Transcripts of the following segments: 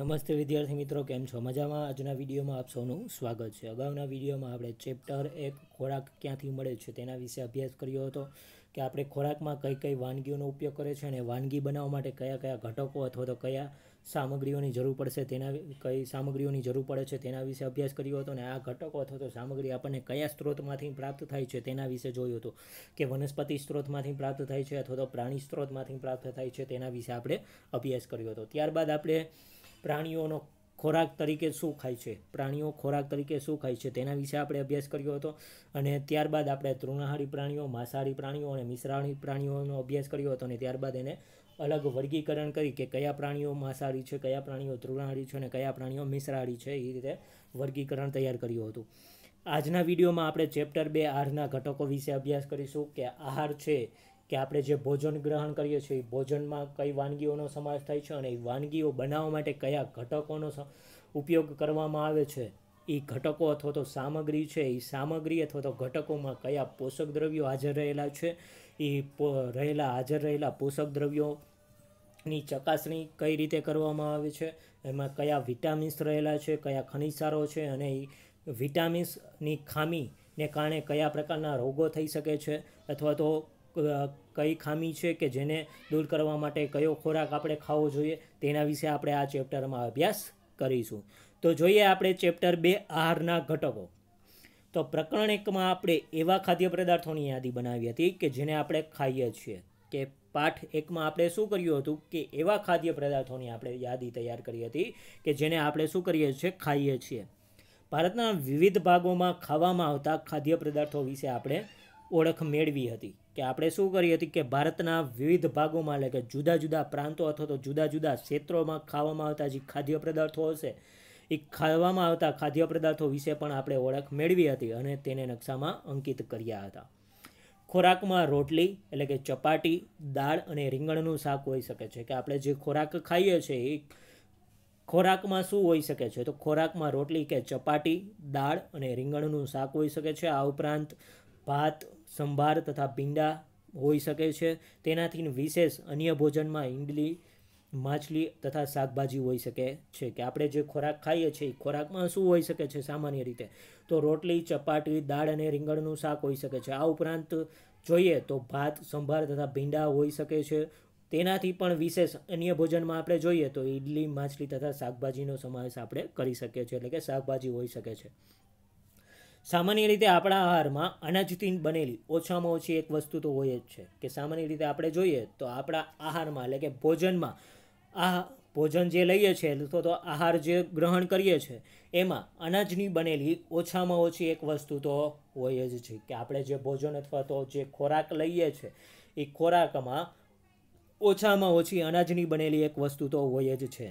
નમસ્તે વિદ્યાર્થી મિત્રો કેમ છો મજામાં આજના વિડીયોમાં આપ સૌનું સ્વાગત છે અગાઉના વિડીયોમાં આપણે ચેપ્ટર એક ખોરાક ક્યાંથી મળે છે તેના વિશે અભ્યાસ કર્યો હતો કે આપણે ખોરાકમાં કઈ કઈ વાનગીઓનો ઉપયોગ કરે છે અને વાનગી બનાવવા માટે કયા કયા ઘટકો અથવા તો કયા સામગ્રીઓની જરૂર પડશે તેના કઈ સામગ્રીઓની જરૂર પડે છે તેના વિશે અભ્યાસ કર્યો હતો અને આ ઘટકો અથવા તો સામગ્રી આપણને કયા સ્ત્રોતમાંથી પ્રાપ્ત થાય છે તેના વિશે જોયું હતું કે વનસ્પતિ સ્ત્રોતમાંથી પ્રાપ્ત થાય છે અથવા તો પ્રાણી સ્ત્રોતમાંથી પ્રાપ્ત થાય છે તેના વિશે આપણે અભ્યાસ કર્યો હતો ત્યારબાદ આપણે પ્રાણીઓનો ખોરાક તરીકે શું ખાય છે પ્રાણીઓ ખોરાક તરીકે શું ખાય છે તેના વિશે આપણે અભ્યાસ કર્યો હતો અને ત્યારબાદ આપણે તૃણાહારી પ્રાણીઓ માંસાહારી પ્રાણીઓ અને મિશ્રાહારી પ્રાણીઓનો અભ્યાસ કર્યો હતો અને ત્યારબાદ એને અલગ વર્ગીકરણ કરી કે કયા પ્રાણીઓ માંસાહારી છે કયા પ્રાણીઓ તૃણાહારી છે અને કયા પ્રાણીઓ મિશ્રાહારી છે એ રીતે વર્ગીકરણ તૈયાર કર્યું હતું આજના વિડીયોમાં આપણે ચેપ્ટર બે આહારના ઘટકો વિશે અભ્યાસ કરીશું કે આહાર છે કે આપણે જે ભોજન ગ્રહણ કરીએ છીએ એ ભોજનમાં કઈ વાનગીઓનો સમાવેશ થાય છે અને એ વાનગીઓ બનાવવા માટે કયા ઘટકોનો ઉપયોગ કરવામાં આવે છે એ ઘટકો અથવા તો સામગ્રી છે એ સામગ્રી અથવા તો ઘટકોમાં કયા પોષક દ્રવ્યો હાજર રહેલા છે એ રહેલા હાજર રહેલા પોષક દ્રવ્યોની ચકાસણી કઈ રીતે કરવામાં આવે છે એમાં કયા વિટામિન્સ રહેલા છે કયા ખનિજસારો છે અને એ વિટામિન્સની ખામીને કારણે કયા પ્રકારના રોગો થઈ શકે છે અથવા તો કઈ ખામી છે કે જેને દૂર કરવા માટે કયો ખોરાક આપણે ખાવો જોઈએ તેના વિશે આપણે આ ચેપ્ટરમાં અભ્યાસ કરીશું તો જોઈએ આપણે ચેપ્ટર બે આહારના ઘટકો તો પ્રકરણ એકમાં આપણે એવા ખાદ્ય પદાર્થોની યાદી બનાવી હતી કે જેને આપણે ખાઈએ છીએ કે પાઠ એકમાં આપણે શું કર્યું હતું કે એવા ખાદ્ય પદાર્થોની આપણે યાદી તૈયાર કરી હતી કે જેને આપણે શું કરીએ છીએ ખાઈએ છીએ ભારતના વિવિધ ભાગોમાં ખાવામાં આવતા ખાદ્ય પદાર્થો વિશે આપણે ઓળખ મેળવી હતી કે આપણે શું કરી હતી કે ભારતના વિવિધ ભાગોમાં એટલે કે જુદા જુદા પ્રાંતો અથવા તો જુદા જુદા ક્ષેત્રોમાં ખાવામાં આવતા જે ખાદ્ય પદાર્થો હશે એ ખાવામાં આવતા ખાદ્ય પદાર્થો વિશે પણ આપણે ઓળખ મેળવી હતી અને તેને નકશામાં અંકિત કર્યા હતા ખોરાકમાં રોટલી એટલે કે ચપાટી દાળ અને રીંગણનું શાક હોઈ શકે છે કે આપણે જે ખોરાક ખાઈએ છીએ એ ખોરાકમાં શું હોઈ શકે છે તો ખોરાકમાં રોટલી કે ચપાટી દાળ અને રીંગણનું શાક હોઈ શકે છે આ ઉપરાંત ભાત સંભાર તથા ભીંડા હોઈ શકે છે તેનાથી વિશેષ અન્ય ભોજનમાં ઈંડલી માછલી તથા શાકભાજી હોઈ શકે છે કે આપણે જે ખોરાક ખાઈએ છીએ એ ખોરાકમાં શું હોઈ શકે છે સામાન્ય રીતે તો રોટલી ચપાટી દાળ અને રીંગણનું શાક હોઈ શકે છે આ ઉપરાંત જોઈએ તો ભાત સંભાર તથા ભીંડા હોઈ શકે છે તેનાથી પણ વિશેષ અન્ય ભોજનમાં આપણે જોઈએ તો ઈડલી માછલી તથા શાકભાજીનો સમાવેશ આપણે કરી શકીએ છીએ એટલે કે શાકભાજી હોઈ શકે છે સામાન્ય રીતે આપણા આહારમાં અનાજથી બનેલી ઓછામાં ઓછી એક વસ્તુ તો હોય જ છે કે સામાન્ય રીતે આપણે જોઈએ તો આપણા આહારમાં એટલે કે ભોજનમાં આ ભોજન જે લઈએ છીએ અથવા તો આહાર જે ગ્રહણ કરીએ છીએ એમાં અનાજની બનેલી ઓછામાં ઓછી એક વસ્તુ તો હોય જ છે કે આપણે જે ભોજન અથવા તો જે ખોરાક લઈએ છીએ એ ખોરાકમાં ઓછામાં ઓછી અનાજની બનેલી એક વસ્તુ તો હોય જ છે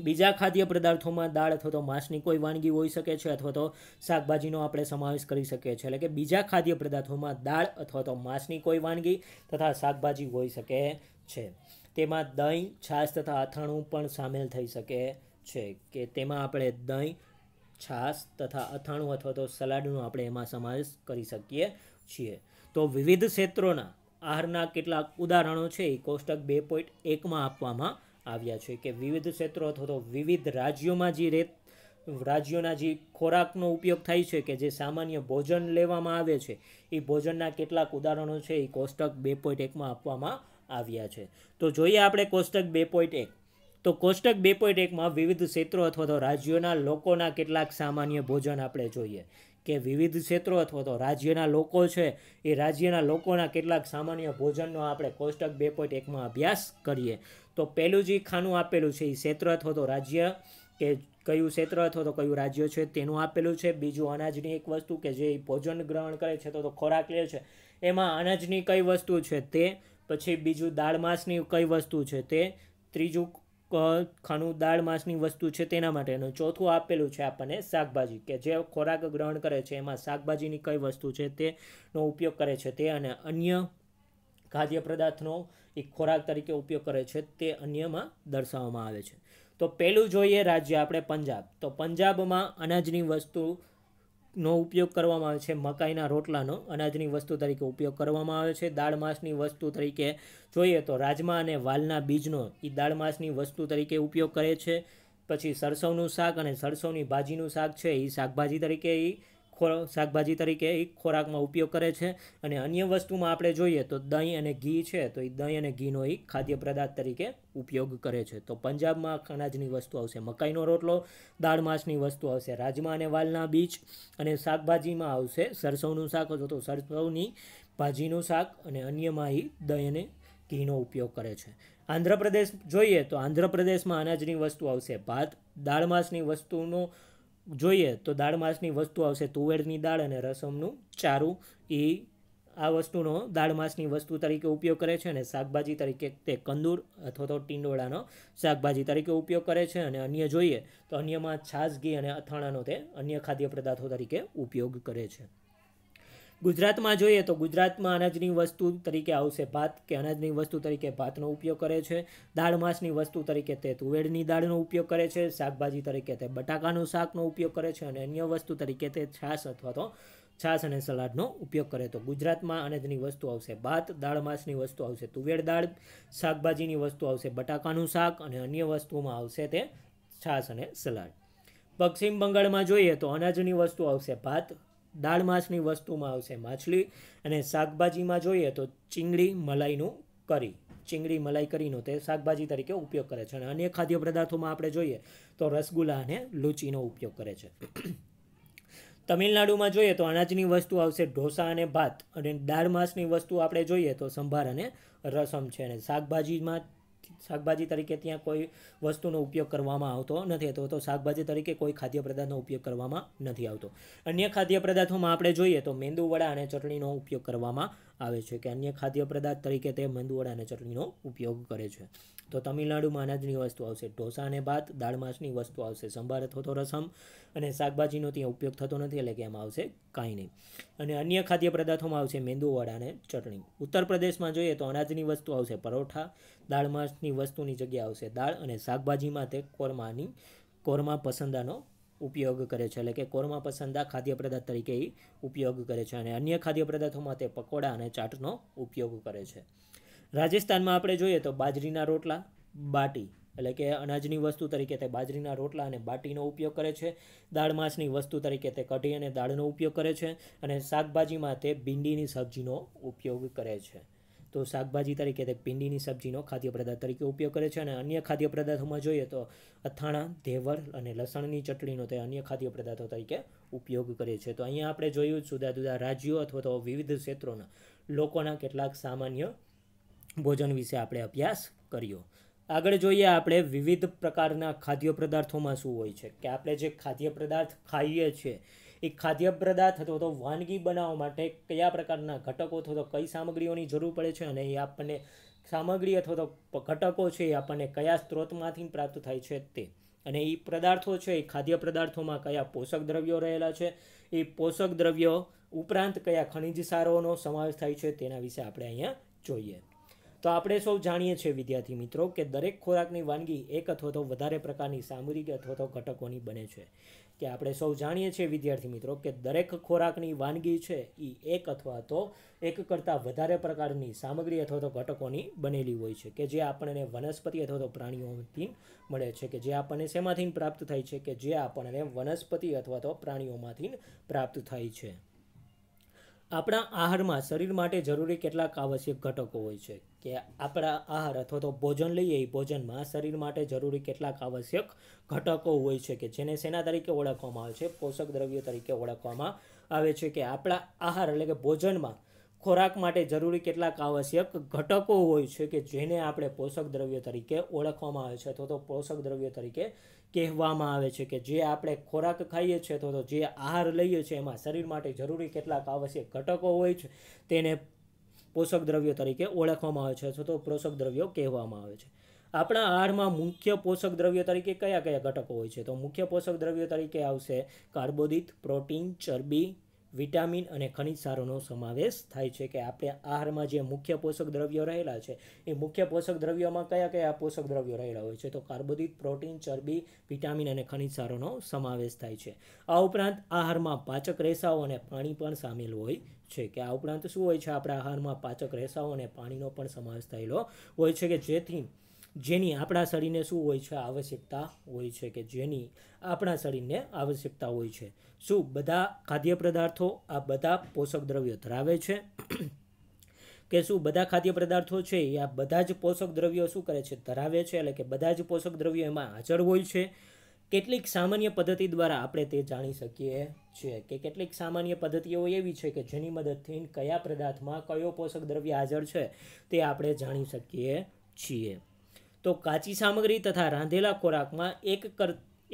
બીજા ખાદ્ય પદાર્થોમાં દાળ અથવા તો માંસની કોઈ વાનગી હોઈ શકે છે અથવા તો શાકભાજીનો આપણે સમાવેશ કરી શકીએ છીએ એટલે કે બીજા ખાદ્ય પદાર્થોમાં દાળ અથવા તો માંસની કોઈ વાનગી તથા શાકભાજી હોઈ શકે છે તેમાં દહીં છાશ તથા અથાણું પણ સામેલ થઈ શકે છે કે તેમાં આપણે દહીં છાશ તથા અથાણું અથવા તો સલાડનો આપણે એમાં સમાવેશ કરી શકીએ છીએ તો વિવિધ ક્ષેત્રોના આહારના કેટલાક ઉદાહરણો છે એ કોષ્ટક બે પોઈન્ટ એકમાં આપવામાં આવ્યા છે કે વિવિધ ક્ષેત્રો અથવા તો વિવિધ રાજ્યોમાં જે રેત રાજ્યોના જે ખોરાકનો ઉપયોગ થાય છે કે જે સામાન્ય ભોજન લેવામાં આવે છે એ ભોજનના કેટલાક ઉદાહરણો છે એ કોષ્ટક બે પોઈન્ટ એકમાં આપવામાં આવ્યા છે તો જોઈએ આપણે કોષ્ટક બે પોઈન્ટ એક તો કોષ્ટક બે પોઈન્ટ એકમાં વિવિધ ક્ષેત્રો અથવા તો રાજ્યોના લોકોના કેટલાક સામાન્ય ભોજન આપણે જોઈએ કે વિવિધ ક્ષેત્રો અથવા તો રાજ્યના લોકો છે એ રાજ્યના લોકોના કેટલાક સામાન્ય ભોજનનો આપણે કોષ્ટક બે પોઈન્ટ એકમાં અભ્યાસ કરીએ તો પહેલું જે ખાનું આપેલું છે એ ક્ષેત્ર અથવા તો રાજ્ય કે કયું ક્ષેત્ર અથવા તો કયું રાજ્ય છે તેનું આપેલું છે બીજું અનાજની એક વસ્તુ કે જે ભોજન ગ્રહણ કરે છે તો ખોરાક લે છે એમાં અનાજની કઈ વસ્તુ છે તે પછી બીજું દાળ માંસની કઈ વસ્તુ છે તે ત્રીજું ખાણું દાળ માંસની વસ્તુ છે તેના માટે ચોથું આપેલું છે આપણને શાકભાજી કે જે ખોરાક ગ્રહણ કરે છે એમાં શાકભાજીની કઈ વસ્તુ છે તેનો ઉપયોગ કરે છે તે અને અન્ય ખાદ્ય પદાર્થનો એક ખોરાક તરીકે ઉપયોગ કરે છે તે અન્યમાં દર્શાવવામાં આવે છે તો પહેલું જોઈએ રાજ્ય આપણે પંજાબ તો પંજાબમાં અનાજની વસ્તુ નો ઉપયોગ કરવામાં આવે છે મકાઈના રોટલાનો અનાજની વસ્તુ તરીકે ઉપયોગ કરવામાં આવે છે દાળ માસની વસ્તુ તરીકે જોઈએ તો રાજમા અને વાલના બીજનો એ દાળ માસની વસ્તુ તરીકે ઉપયોગ કરે છે પછી સરસવનું શાક અને સરસવની ભાજીનું શાક છે એ શાકભાજી તરીકે એ ખોરાક શાકભાજી તરીકે એ ખોરાકમાં ઉપયોગ કરે છે અને અન્ય વસ્તુમાં આપણે જોઈએ તો દહીં અને ઘી છે તો એ દહીં અને ઘીનો એ ખાદ્ય પદાર્થ તરીકે ઉપયોગ કરે છે તો પંજાબમાં અનાજની વસ્તુ આવશે મકાઈનો રોટલો દાળ માસની વસ્તુ આવશે રાજમા અને વાલના બીજ અને શાકભાજીમાં આવશે સરસવનું શાક તો સરસવની ભાજીનું શાક અને અન્યમાં એ દહીં અને ઘીનો ઉપયોગ કરે છે આંધ્રપ્રદેશ જોઈએ તો આંધ્રપ્રદેશમાં અનાજની વસ્તુ આવશે ભાત દાળ માસની વસ્તુનો જોઈએ તો દાળ માસની વસ્તુ આવશે તુવેરની દાળ અને રસમનું ચારું એ આ વસ્તુનો દાળ માસની વસ્તુ તરીકે ઉપયોગ કરે છે અને શાકભાજી તરીકે તે કંદૂર અથવા તો ટીંડોળાનો શાકભાજી તરીકે ઉપયોગ કરે છે અને અન્ય જોઈએ તો અન્યમાં છાશ ઘી અને અથાણાનો તે અન્ય ખાદ્ય પદાર્થો તરીકે ઉપયોગ કરે છે ગુજરાતમાં જોઈએ તો ગુજરાતમાં અનાજની વસ્તુ તરીકે આવશે ભાત કે અનાજની વસ્તુ તરીકે ભાતનો ઉપયોગ કરે છે દાળ માસની વસ્તુ તરીકે તે તુવેરની દાળનો ઉપયોગ કરે છે શાકભાજી તરીકે તે બટાકાનું શાકનો ઉપયોગ કરે છે અને અન્ય વસ્તુ તરીકે તે છાશ અથવા તો છાશ અને સલાડનો ઉપયોગ કરે તો ગુજરાતમાં અનાજની વસ્તુ આવશે ભાત દાળ માસની વસ્તુ આવશે તુવેર દાળ શાકભાજીની વસ્તુ આવશે બટાકાનું શાક અને અન્ય વસ્તુમાં આવશે તે છાશ અને સલાડ પશ્ચિમ બંગાળમાં જોઈએ તો અનાજની વસ્તુ આવશે ભાત દાળ માંસની વસ્તુમાં આવશે માછલી અને શાકભાજીમાં જોઈએ તો ચીંગડી મલાઈનું કરી ચીંગડી મલાઈ કરીનો તે શાકભાજી તરીકે ઉપયોગ કરે છે અને અન્ય ખાદ્ય પદાર્થોમાં આપણે જોઈએ તો રસગુલ્લા અને લુચીનો ઉપયોગ કરે છે તમિલનાડુમાં જોઈએ તો અનાજની વસ્તુ આવશે ઢોસા અને ભાત અને દાળ માસની વસ્તુ આપણે જોઈએ તો સંભાર અને રસમ છે અને શાકભાજીમાં શાકભાજી તરીકે ત્યાં કોઈ વસ્તુનો ઉપયોગ કરવામાં આવતો નથી અથવા તો શાકભાજી તરીકે કોઈ ખાદ્ય પદાર્થનો ઉપયોગ કરવામાં નથી આવતો અન્ય ખાદ્ય પદાર્થોમાં આપણે જોઈએ તો મેંદુવડા અને ચટણીનો ઉપયોગ કરવામાં આવે છે કે અન્ય ખાદ્ય પદાર્થ તરીકે તે મેંદુવડા અને ચટણીનો ઉપયોગ કરે છે તો તમિલનાડુમાં અનાજની વસ્તુ આવશે ઢોસા અને ભાત દાળ માંસની વસ્તુ આવશે સંભાર અથવા તો રસમ અને શાકભાજીનો ત્યાં ઉપયોગ થતો નથી એટલે કે એમાં આવશે કાંઈ નહીં અને અન્ય ખાદ્ય પદાર્થોમાં આવશે મેંદુવડા અને ચટણી ઉત્તર પ્રદેશમાં જોઈએ તો અનાજની વસ્તુ આવશે પરોઠા દાળ માસની વસ્તુની જગ્યા આવશે દાળ અને શાકભાજીમાં તે કોરમાની કોરમા પસંદાનો ઉપયોગ કરે છે એટલે કે કોરમા પસંદા ખાદ્ય પદાર્થ તરીકે એ ઉપયોગ કરે છે અને અન્ય ખાદ્ય પદાર્થોમાં તે પકોડા અને ચાટનો ઉપયોગ કરે છે રાજસ્થાનમાં આપણે જોઈએ તો બાજરીના રોટલા બાટી એટલે કે અનાજની વસ્તુ તરીકે તે બાજરીના રોટલા અને બાટીનો ઉપયોગ કરે છે દાળ માસની વસ્તુ તરીકે તે કઢી અને દાળનો ઉપયોગ કરે છે અને શાકભાજીમાં તે ભીંડીની સબ્જીનો ઉપયોગ કરે છે તો શાકભાજી તરીકે તે પિંડીની સબ્જીનો ખાદ્ય પદાર્થ તરીકે ઉપયોગ કરે છે અને અન્ય ખાદ્ય પદાર્થોમાં જોઈએ તો અથાણા ધેવર અને લસણની ચટણીનો તે અન્ય ખાદ્ય પદાર્થો તરીકે ઉપયોગ કરે છે તો અહીંયા આપણે જોયું જુદા જુદા રાજ્યો અથવા તો વિવિધ ક્ષેત્રોના લોકોના કેટલાક સામાન્ય ભોજન વિશે આપણે અભ્યાસ કર્યો આગળ જોઈએ આપણે વિવિધ પ્રકારના ખાદ્ય પદાર્થોમાં શું હોય છે કે આપણે જે ખાદ્ય પદાર્થ ખાઈએ છીએ એ ખાદ્ય પદાર્થ અથવા તો વાનગી બનાવવા માટે કયા પ્રકારના ઘટકો અથવા તો કઈ સામગ્રીઓની જરૂર પડે છે અને એ આપણને સામગ્રી અથવા તો ઘટકો છે એ આપણને કયા સ્ત્રોતમાંથી પ્રાપ્ત થાય છે તે અને એ પદાર્થો છે એ ખાદ્ય પદાર્થોમાં કયા પોષક દ્રવ્યો રહેલા છે એ પોષક દ્રવ્યો ઉપરાંત કયા ખનિજ સારોનો સમાવેશ થાય છે તેના વિશે આપણે અહીંયા જોઈએ તો આપણે સૌ જાણીએ છીએ વિદ્યાર્થી મિત્રો કે દરેક ખોરાકની વાનગી એક અથવા તો વધારે પ્રકારની સામગ્રી અથવા તો ઘટકોની બને છે કે આપણે સૌ જાણીએ છીએ વિદ્યાર્થી મિત્રો કે દરેક ખોરાકની વાનગી છે એ એક અથવા તો એક કરતાં વધારે પ્રકારની સામગ્રી અથવા તો ઘટકોની બનેલી હોય છે કે જે આપણને વનસ્પતિ અથવા તો પ્રાણીઓથી મળે છે કે જે આપણને શેમાંથી પ્રાપ્ત થાય છે કે જે આપણને વનસ્પતિ અથવા તો પ્રાણીઓમાંથી પ્રાપ્ત થાય છે આપણા આહારમાં શરીર માટે જરૂરી કેટલાક આવશ્યક ઘટકો હોય છે કે આપણા આહાર અથવા તો ભોજન લઈએ એ ભોજનમાં શરીર માટે જરૂરી કેટલાક આવશ્યક ઘટકો હોય છે કે જેને શેના તરીકે ઓળખવામાં આવે છે પોષક દ્રવ્યો તરીકે ઓળખવામાં આવે છે કે આપણા આહાર એટલે કે ભોજનમાં ખોરાક માટે જરૂરી કેટલાક આવશ્યક ઘટકો હોય છે કે જેને આપણે પોષક દ્રવ્ય તરીકે ઓળખવામાં આવે છે અથવા તો પોષક દ્રવ્ય તરીકે કહેવામાં આવે છે કે જે આપણે ખોરાક ખાઈએ છીએ અથવા તો જે આહાર લઈએ છીએ એમાં શરીર માટે જરૂરી કેટલાક આવશ્યક ઘટકો હોય છે તેને પોષક દ્રવ્યો તરીકે ઓળખવામાં આવે છે અથવા તો પોષક દ્રવ્યો કહેવામાં આવે છે આપણા આહારમાં મુખ્ય પોષક દ્રવ્યો તરીકે કયા કયા ઘટકો હોય છે તો મુખ્ય પોષક દ્રવ્યો તરીકે આવશે કાર્બોદિત પ્રોટીન ચરબી વિટામિન અને ખનિજ સારોનો સમાવેશ થાય છે કે આપણે આહારમાં જે મુખ્ય પોષક દ્રવ્યો રહેલા છે એ મુખ્ય પોષક દ્રવ્યોમાં કયા કયા પોષક દ્રવ્યો રહેલા હોય છે તો કાર્બોદિત પ્રોટીન ચરબી વિટામિન અને ખનિજ સારોનો સમાવેશ થાય છે આ ઉપરાંત આહારમાં પાચક રેસાઓ અને પાણી પણ સામેલ હોય છે કે આ ઉપરાંત શું હોય છે આપણા આહારમાં પાચક રેસાઓ અને પાણીનો પણ સમાવેશ થયેલો હોય છે કે જેથી જેની આપણા શરીરને શું હોય છે આવશ્યકતા હોય છે કે જેની આપણા શરીરને આવશ્યકતા હોય છે શું બધા ખાદ્ય પદાર્થો આ બધા પોષક દ્રવ્યો ધરાવે છે કે શું બધા ખાદ્ય પદાર્થો છે એ આ બધા જ પોષક દ્રવ્યો શું કરે છે ધરાવે છે એટલે કે બધા જ પોષક દ્રવ્યો એમાં હાજર હોય છે કેટલીક સામાન્ય પદ્ધતિ દ્વારા આપણે તે જાણી શકીએ છીએ કે કેટલીક સામાન્ય પદ્ધતિઓ એવી છે કે જેની મદદથી કયા પદાર્થમાં કયો પોષક દ્રવ્ય હાજર છે તે આપણે જાણી શકીએ છીએ તો કાચી સામગ્રી તથા રાંધેલા ખોરાકમાં એક કર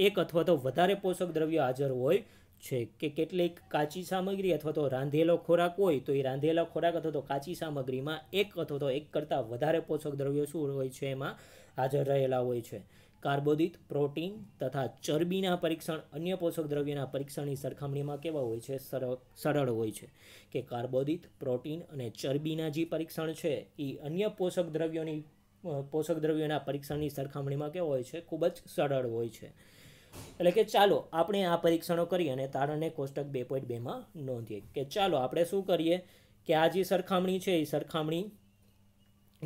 એક અથવા તો વધારે પોષક દ્રવ્ય હાજર હોય છે કે કેટલીક કાચી સામગ્રી અથવા તો રાંધેલો ખોરાક હોય તો એ રાંધેલા ખોરાક અથવા તો કાચી સામગ્રીમાં એક અથવા તો એક કરતાં વધારે પોષક દ્રવ્યો શું હોય છે એમાં હાજર રહેલા હોય છે કાર્બોદિત પ્રોટીન તથા ચરબીના પરીક્ષણ અન્ય પોષક દ્રવ્યના પરીક્ષણની સરખામણીમાં કેવા હોય છે સરળ હોય છે કે કાર્બોદિત પ્રોટીન અને ચરબીના જે પરીક્ષણ છે એ અન્ય પોષક દ્રવ્યોની પોષક દ્રવ્યોના પરીક્ષણની સરખામણીમાં કેવો હોય છે ખૂબ જ સરળ હોય છે એટલે કે ચાલો આપણે આ પરીક્ષણો કરીએ અને તારણને કોષ્ટક બે પોઈન્ટ બેમાં નોંધીએ કે ચાલો આપણે શું કરીએ કે આ જે સરખામણી છે એ સરખામણી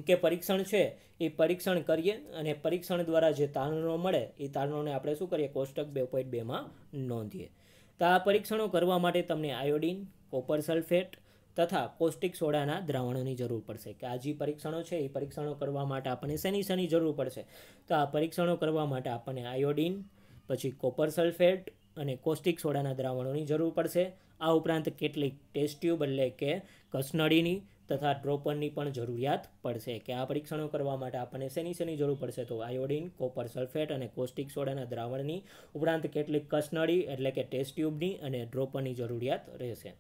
કે પરીક્ષણ છે એ પરીક્ષણ કરીએ અને પરીક્ષણ દ્વારા જે તારણો મળે એ તારણોને આપણે શું કરીએ કોષ્ટક બે પોઈન્ટ બેમાં નોંધીએ તો આ પરીક્ષણો કરવા માટે તમને આયોડિન કોપર સલ્ફેટ તથા પૌષ્ટિક સોડાના દ્રાવણોની જરૂર પડશે કે આ જે પરીક્ષણો છે એ પરીક્ષણો કરવા માટે આપણને શેની શેની જરૂર પડશે તો આ પરીક્ષણો કરવા માટે આપણને આયોડિન પછી કોપર સલ્ફેટ અને કોસ્ટિક સોડાના દ્રાવણોની જરૂર પડશે આ ઉપરાંત કેટલીક ટેસ્ટ ટ્યુબ એટલે કે કસનળીની તથા ડ્રોપરની પણ જરૂરિયાત પડશે કે આ પરીક્ષણો કરવા માટે આપણને શેની શેની જરૂર પડશે તો આયોડિન કોપર સલ્ફેટ અને કોસ્ટિક સોડાના દ્રાવણની ઉપરાંત કેટલીક કસનળી એટલે કે ટેસ્ટ ટ્યુબની અને ડ્રોપરની જરૂરિયાત રહેશે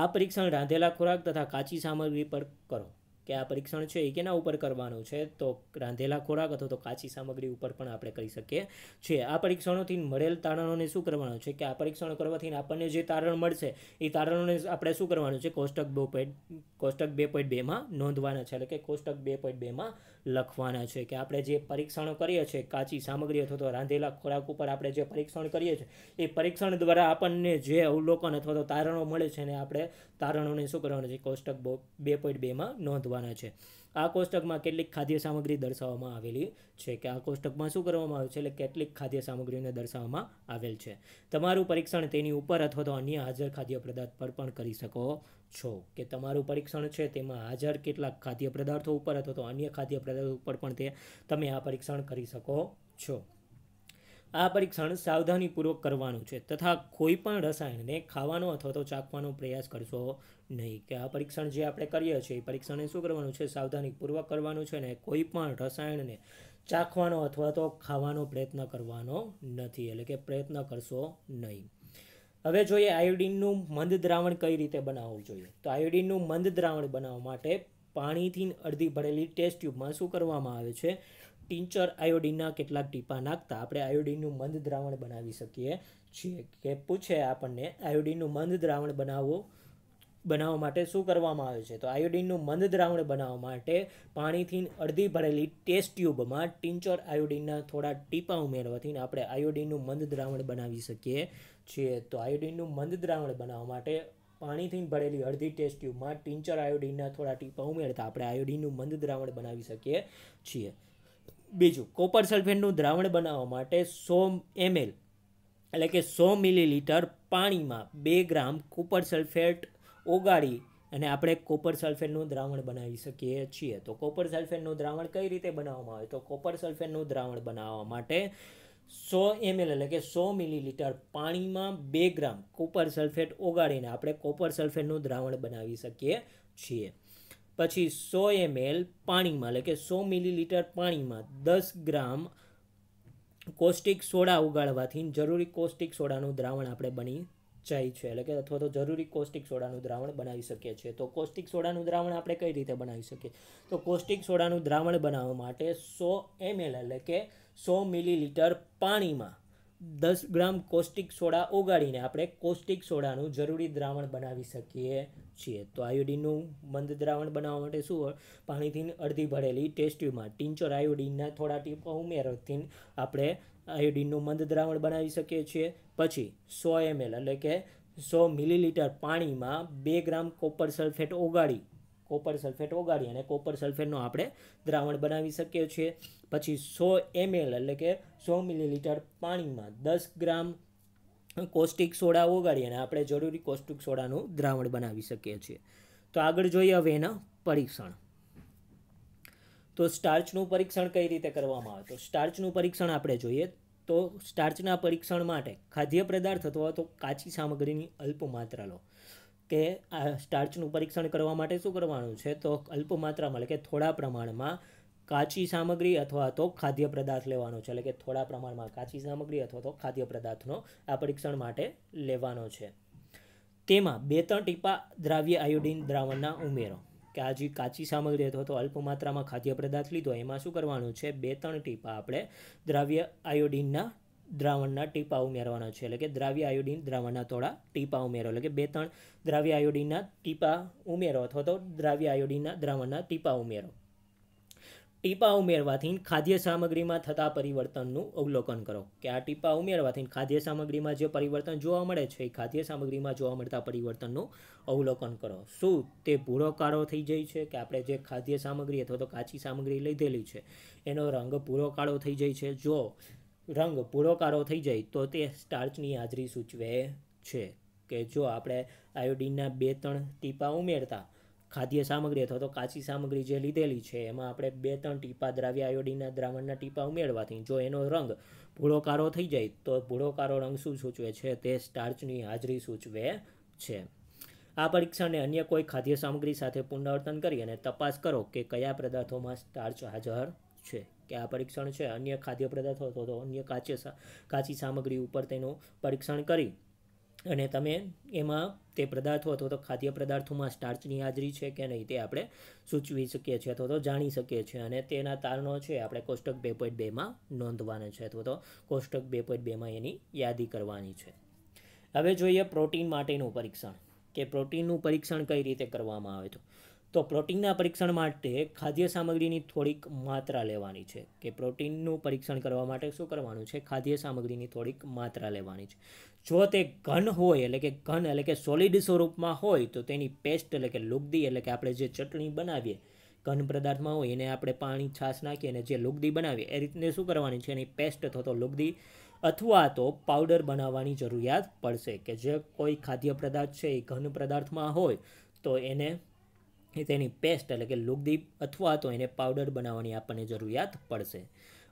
આ પરીક્ષણ રાંધેલા ખોરાક તથા કાચી સામગ્રી પર કરો કે આ પરીક્ષણ છે એ કેના ઉપર કરવાનું છે તો રાંધેલા ખોરાક અથવા તો કાચી સામગ્રી ઉપર પણ આપણે કરી શકીએ છીએ આ પરીક્ષણોથી મળેલ તારણોને શું કરવાનું છે કે આ પરીક્ષણ કરવાથી આપણને જે તારણ મળશે એ તારણોને આપણે શું કરવાનું છે કોષ્ટક બે પોઈન્ટ કોષ્ટક બે પોઈન્ટ બેમાં નોંધવાના છે એટલે કે કોષ્ટક બે પોઈન્ટ બેમાં લખવાના છે કે આપણે જે પરીક્ષણો કરીએ છીએ કાચી સામગ્રી અથવા તો રાંધેલા ખોરાક ઉપર આપણે જે પરીક્ષણ કરીએ છીએ એ પરીક્ષણ દ્વારા આપણને જે અવલોકન અથવા તો તારણો મળે છે ને આપણે તારણોને શું કરવાનું છે કોષ્ટક બે પોઈન્ટ બેમાં નોંધવાના છે આ કોષ્ટકમાં કેટલીક ખાદ્ય સામગ્રી દર્શાવવામાં આવેલી છે કે આ કોષ્ટકમાં શું કરવામાં આવે છે એટલે કેટલીક ખાદ્ય સામગ્રીને દર્શાવવામાં આવેલ છે તમારું પરીક્ષણ તેની ઉપર અથવા તો અન્ય હાજર ખાદ્ય પદાર્થ પર પણ કરી શકો છો કે તમારું પરીક્ષણ છે તેમાં હાજર કેટલાક ખાદ્ય પદાર્થો ઉપર અથવા તો અન્ય ખાદ્ય પદાર્થો ઉપર પણ તે તમે આ પરીક્ષણ કરી શકો છો આ પરીક્ષણ સાવધાનીપૂર્વક કરવાનું છે તથા કોઈ પણ રસાયણને ખાવાનો અથવા તો ચાખવાનો પ્રયાસ કરશો નહીં કે આ પરીક્ષણ જે આપણે કરીએ છીએ એ પરીક્ષણને શું કરવાનું છે સાવધાનીપૂર્વક કરવાનું છે ને કોઈ પણ રસાયણને ચાખવાનો અથવા તો ખાવાનો પ્રયત્ન કરવાનો નથી એટલે કે પ્રયત્ન કરશો નહીં હવે જોઈએ આયોડિનનું મંદ દ્રાવણ કઈ રીતે બનાવવું જોઈએ તો આયોડિનનું મંદ દ્રાવણ બનાવવા માટે પાણીથી અડધી ભરેલી ટેસ્ટ ટ્યુબમાં શું કરવામાં આવે છે ટિંચર આયોડિનના કેટલાક ટીપા નાખતા આપણે આયોડિનનું મંદ દ્રાવણ બનાવી શકીએ છીએ કે પૂછે આપણને આયોડિનનું મંદ દ્રાવણ બનાવવું બનાવવા માટે શું કરવામાં આવે છે તો આયોડિનનું મંદ દ્રાવણ બનાવવા માટે પાણીથી અડધી ભરેલી ટેસ્ટ ટ્યુબમાં ટિંચર આયોડિનના થોડા ટીપા ઉમેરવાથી આપણે આયોડિનનું મંદ દ્રાવણ બનાવી શકીએ છીએ તો આયોડીનનું મંદ દ્રાવણ બનાવવા માટે પાણીથી ભરેલી અડધી ટેસ્ટ ટ્યુબમાં ટિંચર આયોડીનના થોડા ટીપા ઉમેરતા આપણે આયોડીનનું મંદ દ્રાવણ બનાવી શકીએ છીએ બીજું કોપર સલ્ફેટનું દ્રાવણ બનાવવા માટે સો એમએલ એટલે કે સો મિલીલીટર પાણીમાં બે ગ્રામ કોપર સલ્ફેટ ઓગાળી અને આપણે કોપર સલ્ફેટનું દ્રાવણ બનાવી શકીએ છીએ તો કોપર સલ્ફેટનું દ્રાવણ કઈ રીતે બનાવવામાં આવે તો કોપર સલ્ફેટનું દ્રાવણ બનાવવા માટે સો એમએલ એટલે કે સો મિલીલીટર પાણીમાં બે ગ્રામ કોપર સલ્ફેટ ઓગાળીને આપણે કોપર સલ્ફેટનું દ્રાવણ બનાવી શકીએ છીએ પછી સો એમએલ પાણીમાં એટલે કે સો મિલીલીટર પાણીમાં દસ ગ્રામ કોસ્ટિક સોડા ઉગાડવાથી જરૂરી કોસ્ટિક સોડાનું દ્રાવણ આપણે બની જાય છે એટલે કે અથવા તો જરૂરી કોસ્ટિક સોડાનું દ્રાવણ બનાવી શકીએ છીએ તો કોસ્ટિક સોડાનું દ્રાવણ આપણે કઈ રીતે બનાવી શકીએ તો કોસ્ટિક સોડાનું દ્રાવણ બનાવવા માટે સો એમએલ એટલે કે સો મિલીલીટર પાણીમાં દસ ગ્રામ કોસ્ટિક સોડા ઓગાળીને આપણે કોસ્ટિક સોડાનું જરૂરી દ્રાવણ બનાવી શકીએ છીએ તો આયોડીનનું મંદ દ્રાવણ બનાવવા માટે શું પાણીથી અડધી ભરેલી ટેસ્ટ્યુમાં ટ્યુબમાં ટિંચર આયોડીનના થોડા ટીપો ઉમેરથી આપણે આયોડીનનું મંદ દ્રાવણ બનાવી શકીએ છીએ પછી સો એમએલ એટલે કે સો મિલીલીટર પાણીમાં બે ગ્રામ કોપર સલ્ફેટ ઓગાળી કોપર સલ્ફેટ ઓગાળી અને કોપર સલ્ફેટનું આપણે દ્રાવણ બનાવી શકીએ છીએ પછી સો એમએલ એટલે કે સો મિલીલીટર પાણીમાં દસ ગ્રામ કોસ્ટિક સોડા ઓગાળી અને આપણે જરૂરી કોસ્ટિક સોડાનું દ્રાવણ બનાવી શકીએ છીએ તો આગળ જોઈએ હવે એના પરીક્ષણ તો સ્ટાર્ચનું પરીક્ષણ કઈ રીતે કરવામાં આવે તો સ્ટાર્ચનું પરીક્ષણ આપણે જોઈએ તો સ્ટાર્ચના પરીક્ષણ માટે ખાદ્ય પદાર્થ અથવા તો કાચી સામગ્રીની અલ્પ માત્રા લો કે આ સ્ટાર્ચનું પરીક્ષણ કરવા માટે શું કરવાનું છે તો અલ્પ માત્રામાં એટલે કે થોડા પ્રમાણમાં કાચી સામગ્રી અથવા તો ખાદ્ય પદાર્થ લેવાનો છે એટલે કે થોડા પ્રમાણમાં કાચી સામગ્રી અથવા તો ખાદ્ય પદાર્થનો આ પરીક્ષણ માટે લેવાનો છે તેમાં બે ત્રણ ટીપા દ્રાવ્ય આયોડિન દ્રાવણના ઉમેરો કે આ જે કાચી સામગ્રી અથવા તો અલ્પ માત્રામાં ખાદ્ય પદાર્થ લીધો એમાં શું કરવાનું છે બે ત્રણ ટીપા આપણે દ્રાવ્ય આયોડિનના દ્રાવણના ટીપા ઉમેરવાના છે એટલે કે દ્રાવ્ય આયોડિન દ્રાવણના થોડા ટીપા ઉમેરો એટલે કે બે ત્રણ દ્રાવ્ય આયોડિનના ટીપા ઉમેરો અથવા તો દ્રાવ્ય આયોડિનના દ્રાવણના ટીપા ઉમેરો ટીપા ઉમેરવાથી ખાદ્ય સામગ્રીમાં થતા પરિવર્તનનું અવલોકન કરો કે આ ટીપા ઉમેરવાથી ખાદ્ય સામગ્રીમાં જે પરિવર્તન જોવા મળે છે એ ખાદ્ય સામગ્રીમાં જોવા મળતા પરિવર્તનનું અવલોકન કરો શું તે ભૂરો કાળો થઈ જાય છે કે આપણે જે ખાદ્ય સામગ્રી અથવા તો કાચી સામગ્રી લીધેલી છે એનો રંગ ભૂરો કાળો થઈ જાય છે જો રંગ ભૂરો કાળો થઈ જાય તો તે સ્ટાર્ચની હાજરી સૂચવે છે કે જો આપણે આયોડિનના બે ત્રણ ટીપા ઉમેરતા ખાદ્ય સામગ્રી અથવા તો કાચી સામગ્રી જે લીધેલી છે એમાં આપણે બે ત્રણ ટીપા દ્રાવ્ય આયોડીનના દ્રાવણના ટીપા ઉમેરવાથી જો એનો રંગ ભૂળો કાળો થઈ જાય તો ભૂળો કાળો રંગ શું સૂચવે છે તે સ્ટાર્ચની હાજરી સૂચવે છે આ પરીક્ષણને અન્ય કોઈ ખાદ્ય સામગ્રી સાથે પુનરાવર્તન કરી અને તપાસ કરો કે કયા પદાર્થોમાં સ્ટાર્ચ હાજર છે કે આ પરીક્ષણ છે અન્ય ખાદ્ય પદાર્થો અથવા અન્ય કાચે કાચી સામગ્રી ઉપર તેનું પરીક્ષણ કરી અને તમે એમાં તે પદાર્થો અથવા તો ખાદ્ય પદાર્થોમાં સ્ટાર્ચની હાજરી છે કે નહીં તે આપણે સૂચવી શકીએ છીએ અથવા તો જાણી શકીએ છીએ અને તેના તારણો છે આપણે કોષ્ટક બે પોઈન્ટ બેમાં નોંધવાના છે અથવા તો કોષ્ટક બે પોઈન્ટ બેમાં એની યાદી કરવાની છે હવે જોઈએ પ્રોટીન માટેનું પરીક્ષણ કે પ્રોટીનનું પરીક્ષણ કઈ રીતે કરવામાં આવે તો તો પ્રોટીનના પરીક્ષણ માટે ખાદ્ય સામગ્રીની થોડીક માત્રા લેવાની છે કે પ્રોટીનનું પરીક્ષણ કરવા માટે શું કરવાનું છે ખાદ્ય સામગ્રીની થોડીક માત્રા લેવાની છે જો તે ઘન હોય એટલે કે ઘન એટલે કે સોલિડ સ્વરૂપમાં હોય તો તેની પેસ્ટ એટલે કે લુગદી એટલે કે આપણે જે ચટણી બનાવીએ ઘન પદાર્થમાં હોય એને આપણે પાણી છાશ નાખીએ અને જે લુગદી બનાવીએ એ રીતને શું કરવાની છે એની પેસ્ટ અથવા તો લુગદી અથવા તો પાવડર બનાવવાની જરૂરિયાત પડશે કે જે કોઈ ખાદ્ય પદાર્થ છે એ ઘન પદાર્થમાં હોય તો એને એ તેની પેસ્ટ એટલે કે લુગદી અથવા તો એને પાવડર બનાવવાની આપણને જરૂરિયાત પડશે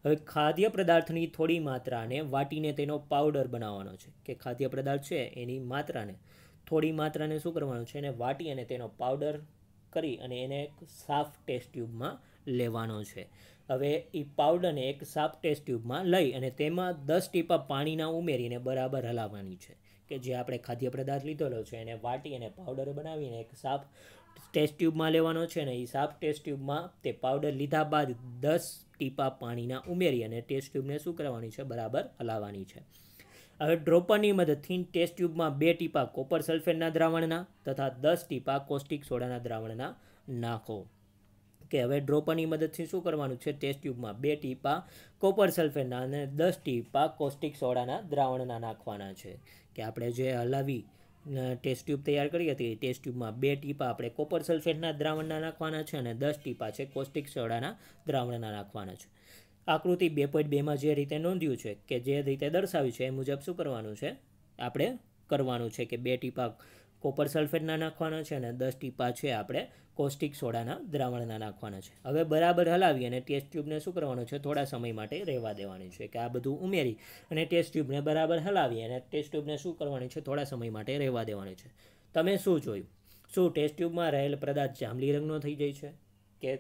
હવે ખાદ્ય પદાર્થની થોડી માત્રાને વાટીને તેનો પાવડર બનાવવાનો છે કે ખાદ્ય પદાર્થ છે એની માત્રાને થોડી માત્રાને શું કરવાનું છે એને વાટી અને તેનો પાવડર કરી અને એને એક સાફ ટેસ્ટ ટ્યુબમાં લેવાનો છે હવે એ પાવડરને એક સાફ ટેસ્ટ ટ્યુબમાં લઈ અને તેમાં દસ ટીપા પાણીના ઉમેરીને બરાબર હલાવવાની છે કે જે આપણે ખાદ્ય પદાર્થ લીધેલો છે એને વાટી અને પાવડર બનાવીને એક સાફ ટેસ્ટ ટ્યુબમાં લેવાનો છે ને એ સાફ ટેસ્ટ ટ્યુબમાં તે પાવડર લીધા બાદ દસ ટીપા પાણીના ઉમેરી અને ટેસ્ટ ટ્યુબને શું કરવાની છે બરાબર હલાવવાની છે હવે ડ્રોપરની મદદથી ટેસ્ટ ટ્યુબમાં બે ટીપા કોપર સલ્ફેટના દ્રાવણના તથા દસ ટીપા કોસ્ટિક સોડાના દ્રાવણના નાખો કે હવે ડ્રોપરની મદદથી શું કરવાનું છે ટેસ્ટ ટ્યુબમાં બે ટીપા કોપર સલ્ફેટના અને દસ ટીપા કોસ્ટિક સોડાના દ્રાવણના નાખવાના છે કે આપણે જે હલાવી ટેસ્ટ ટ્યુબ તૈયાર કરી હતી ટેસ્ટ ટ્યુબમાં બે ટીપા આપણે કોપર સલ્ફેટના દ્રાવણના નાખવાના છે અને દસ ટીપા છે કોસ્ટિક સોડાના દ્રાવણના નાખવાના છે આકૃતિ બે પોઈન્ટ બેમાં જે રીતે નોંધ્યું છે કે જે રીતે દર્શાવ્યું છે એ મુજબ શું કરવાનું છે આપણે કરવાનું છે કે બે ટીપા કોપર સલ્ફેટના નાખવાના છે અને દસ ટીપા છે આપણે પૌષ્ટિક સોડાના દ્રાવણના નાખવાના છે હવે બરાબર હલાવી અને ટેસ્ટ ટ્યુબને શું કરવાનું છે થોડા સમય માટે રહેવા દેવાની છે કે આ બધું ઉમેરી અને ટેસ્ટ ટ્યુબને બરાબર હલાવી અને ટેસ્ટ ટ્યુબને શું કરવાની છે થોડા સમય માટે રહેવા દેવાની છે તમે શું જોયું શું ટેસ્ટ ટ્યુબમાં રહેલ પદાર્થ જાંબલી રંગનો થઈ જાય છે કે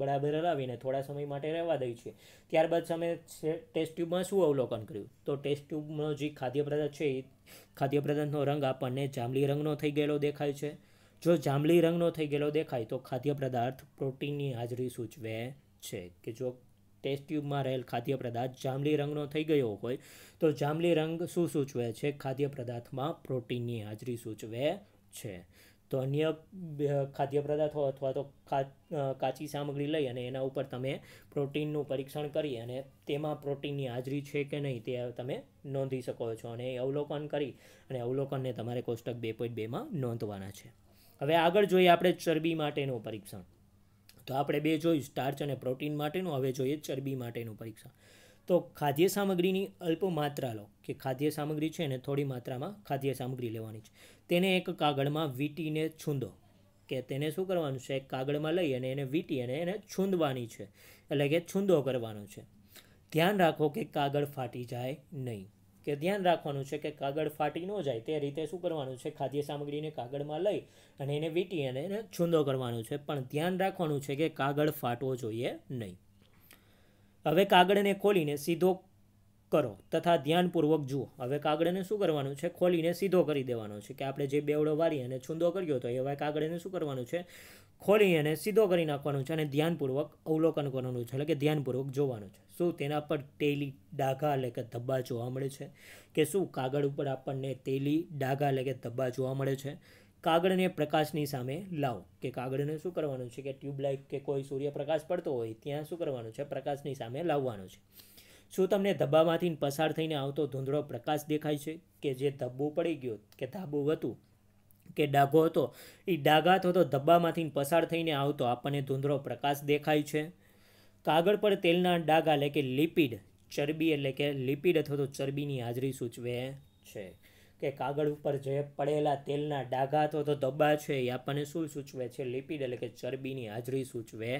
બરાબર હલાવીને થોડા સમય માટે રહેવા દે છે ત્યારબાદ તમે ટેસ્ટ ટ્યુબમાં શું અવલોકન કર્યું તો ટેસ્ટ ટ્યુબનો જે ખાદ્ય પદાર્થ છે એ ખાદ્ય પદાર્થનો રંગ આપણને જાંબલી રંગનો થઈ ગયેલો દેખાય છે જો જાંબલી રંગનો થઈ ગયેલો દેખાય તો ખાદ્ય પદાર્થ પ્રોટીનની હાજરી સૂચવે છે કે જો ટેસ્ટ ટ્યુબમાં રહેલ ખાદ્ય પદાર્થ જાંબલી રંગનો થઈ ગયો હોય તો જાંબલી રંગ શું સૂચવે છે ખાદ્ય પદાર્થમાં પ્રોટીનની હાજરી સૂચવે છે તો અન્ય ખાદ્ય પદાર્થો અથવા તો કાચી સામગ્રી લઈ અને એના ઉપર તમે પ્રોટીનનું પરીક્ષણ કરી અને તેમાં પ્રોટીનની હાજરી છે કે નહીં તે તમે નોંધી શકો છો અને એ અવલોકન કરી અને અવલોકનને તમારે કોષ્ટક બે પોઈન્ટ બેમાં નોંધવાના છે હવે આગળ જોઈએ આપણે ચરબી માટેનું પરીક્ષણ તો આપણે બે જોયું સ્ટાર્ચ અને પ્રોટીન માટેનું હવે જોઈએ ચરબી માટેનું પરીક્ષણ તો ખાદ્ય સામગ્રીની અલ્પ માત્રા લો કે ખાદ્ય સામગ્રી છે એને થોડી માત્રામાં ખાદ્ય સામગ્રી લેવાની છે તેને એક કાગળમાં વીંટીને છૂંદો કે તેને શું કરવાનું છે એક કાગળમાં લઈ અને એને વીંટી અને એને છૂંદવાની છે એટલે કે છૂંદો કરવાનો છે ધ્યાન રાખો કે કાગળ ફાટી જાય નહીં કે ધ્યાન રાખવાનું છે કે કાગળ ફાટી ન જાય તે રીતે શું કરવાનું છે ખાદ્ય સામગ્રીને કાગળમાં લઈ અને એને વીંટી અને એને છૂંદો કરવાનો છે પણ ધ્યાન રાખવાનું છે કે કાગળ ફાટવો જોઈએ નહીં હવે કાગળને ખોલીને સીધો કરો તથા ધ્યાનપૂર્વક જુઓ હવે કાગળને શું કરવાનું છે ખોલીને સીધો કરી દેવાનો છે કે આપણે જે બેવડો વારી અને છૂંદો કર્યો હતો એ હવે કાગળને શું કરવાનું છે ખોલી અને સીધો કરી નાખવાનો છે અને ધ્યાનપૂર્વક અવલોકન કરવાનું છે એટલે કે ધ્યાનપૂર્વક જોવાનું છે શું તેના પર તેલી ડાઘા એટલે કે ધબ્બા જોવા મળે છે કે શું કાગળ ઉપર આપણને તેલી ડાઘા એટલે કે ધબ્બા જોવા મળે છે કાગળને પ્રકાશની સામે લાવો કે કાગળને શું કરવાનું છે કે ટ્યુબલાઇટ કે કોઈ સૂર્યપ્રકાશ પડતો હોય ત્યાં શું કરવાનું છે પ્રકાશની સામે લાવવાનું છે શું તમને ધબ્બામાંથી પસાર થઈને આવતો ધૂંધળો પ્રકાશ દેખાય છે કે જે ધબ્બો પડી ગયો કે ધાબું હતું કે ડાઘો હતો એ ડાઘા થતો ધબ્બામાંથી પસાર થઈને આવતો આપણને ધૂંધળો પ્રકાશ દેખાય છે કાગળ પર તેલના ડાઘા એટલે કે લિપિડ ચરબી એટલે કે લિપિડ અથવા તો ચરબીની હાજરી સૂચવે છે કે કાગળ ઉપર જે પડેલા તેલના ડાઘા અથવા તો ધબ્બા છે એ આપણને શું સૂચવે છે લિપિડ એટલે કે ચરબીની હાજરી સૂચવે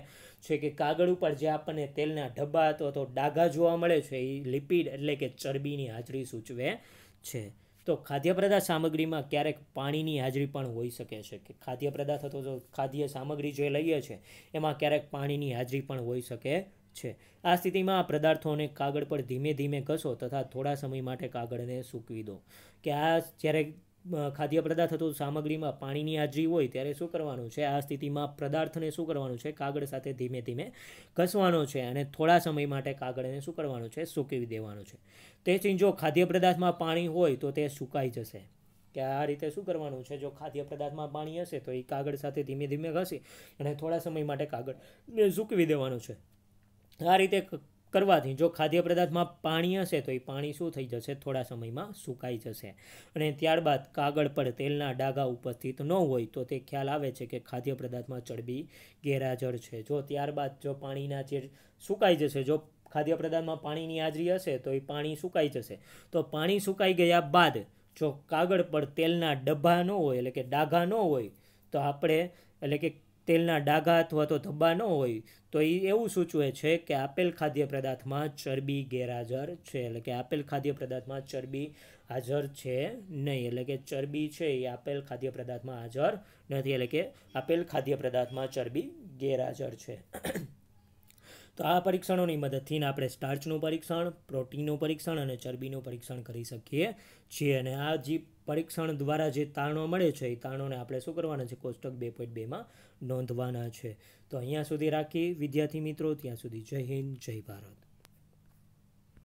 છે કે કાગળ ઉપર જે આપણને તેલના ઢબ્બા અથવા તો ડાઘા જોવા મળે છે એ લિપિડ એટલે કે ચરબીની હાજરી સૂચવે છે તો ખાદ્ય સામગ્રીમાં ક્યારેક પાણીની હાજરી પણ હોઈ શકે છે કે ખાદ્ય પદાર્થ અથવા તો ખાદ્ય સામગ્રી જે લઈએ છીએ એમાં ક્યારેક પાણીની હાજરી પણ હોઈ શકે છે આ સ્થિતિમાં આ પદાર્થોને કાગળ પર ધીમે ધીમે ઘસો તથા થોડા સમય માટે કાગળને સૂકવી દો કે આ જ્યારે ખાદ્ય પદાર્થ અથવા સામગ્રીમાં પાણીની હાજરી હોય ત્યારે શું કરવાનું છે આ સ્થિતિમાં પદાર્થને શું કરવાનું છે કાગળ સાથે ધીમે ધીમે ઘસવાનો છે અને થોડા સમય માટે કાગળને શું કરવાનું છે સૂકવી દેવાનું છે તેથી જો ખાદ્ય પદાર્થમાં પાણી હોય તો તે સુકાઈ જશે કે આ રીતે શું કરવાનું છે જો ખાદ્ય પદાર્થમાં પાણી હશે તો એ કાગળ સાથે ધીમે ધીમે ઘસી અને થોડા સમય માટે કાગળને સૂકવી દેવાનું છે આ રીતે કરવાથી જો ખાદ્ય પદાર્થમાં પાણી હશે તો એ પાણી શું થઈ જશે થોડા સમયમાં સુકાઈ જશે અને ત્યારબાદ કાગળ પર તેલના ડાઘા ઉપસ્થિત ન હોય તો તે ખ્યાલ આવે છે કે ખાદ્ય પદાર્થમાં ચરબી ગેરહાજર છે જો ત્યારબાદ જો પાણીના જે સુકાઈ જશે જો ખાદ્ય પદાર્થમાં પાણીની હાજરી હશે તો એ પાણી સુકાઈ જશે તો પાણી સુકાઈ ગયા બાદ જો કાગળ પર તેલના ડબ્બા ન હોય એટલે કે ડાઘા ન હોય તો આપણે એટલે કે તેલના ડાઘા અથવા તો ધબ્બા ન હોય તો એ એવું સૂચવે છે કે આપેલ ખાદ્ય પદાર્થમાં ચરબી ગેરહાજર છે એટલે કે આપેલ ખાદ્ય પદાર્થમાં ચરબી હાજર છે નહીં એટલે કે ચરબી છે એ આપેલ ખાદ્ય પદાર્થમાં હાજર નથી એટલે કે આપેલ ખાદ્ય પદાર્થમાં ચરબી ગેરહાજર છે તો આ પરીક્ષણોની મદદથી આપણે સ્ટાર્ચનું પરીક્ષણ પ્રોટીનનું પરીક્ષણ અને ચરબીનું પરીક્ષણ કરી શકીએ છીએ અને આ જે પરીક્ષણ દ્વારા જે તાણો મળે છે એ તાણોને આપણે શું કરવાના છે કોષ્ટક બે પોઈન્ટ બેમાં નોંધવાના છે તો અહીંયા સુધી રાખી વિદ્યાર્થી મિત્રો ત્યાં સુધી જય હિન્દ જય ભારત